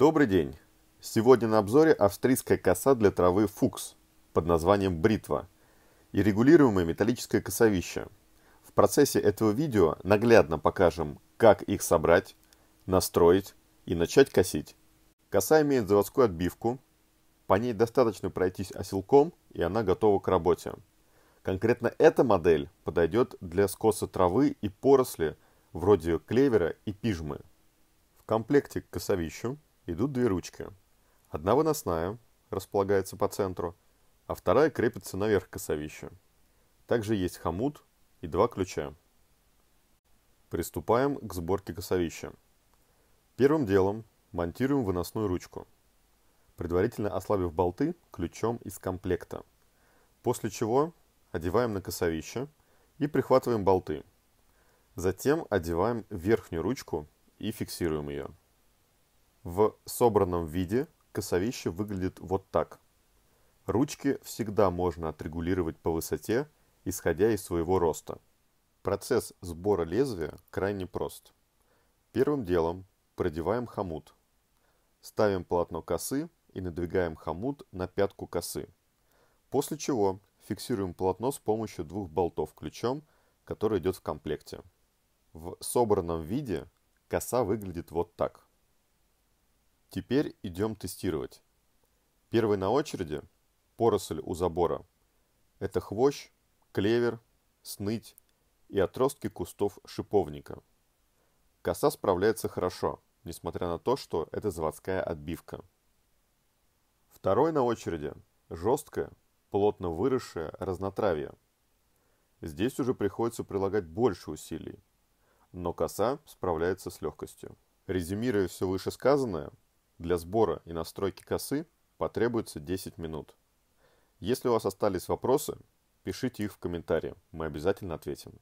Добрый день! Сегодня на обзоре австрийская коса для травы фукс под названием бритва и регулируемое металлическое косовище. В процессе этого видео наглядно покажем, как их собрать, настроить и начать косить. Коса имеет заводскую отбивку, по ней достаточно пройтись оселком и она готова к работе. Конкретно эта модель подойдет для скоса травы и поросли вроде клевера и пижмы. В комплекте к косовищу идут две ручки. Одна выносная, располагается по центру, а вторая крепится наверх косовища. Также есть хомут и два ключа. Приступаем к сборке косовища. Первым делом монтируем выносную ручку, предварительно ослабив болты ключом из комплекта. После чего одеваем на косовище и прихватываем болты. Затем одеваем верхнюю ручку и фиксируем ее. В собранном виде косовище выглядит вот так. Ручки всегда можно отрегулировать по высоте, исходя из своего роста. Процесс сбора лезвия крайне прост. Первым делом продеваем хомут. Ставим полотно косы и надвигаем хомут на пятку косы. После чего фиксируем полотно с помощью двух болтов ключом, который идет в комплекте. В собранном виде коса выглядит вот так – Теперь идем тестировать. Первый на очереди – поросль у забора. Это хвощ, клевер, сныть и отростки кустов шиповника. Коса справляется хорошо, несмотря на то, что это заводская отбивка. Второй на очереди – жесткое, плотно выросшее разнотравье. Здесь уже приходится прилагать больше усилий, но коса справляется с легкостью. Резюмируя все вышесказанное – для сбора и настройки косы потребуется 10 минут. Если у вас остались вопросы, пишите их в комментарии, мы обязательно ответим.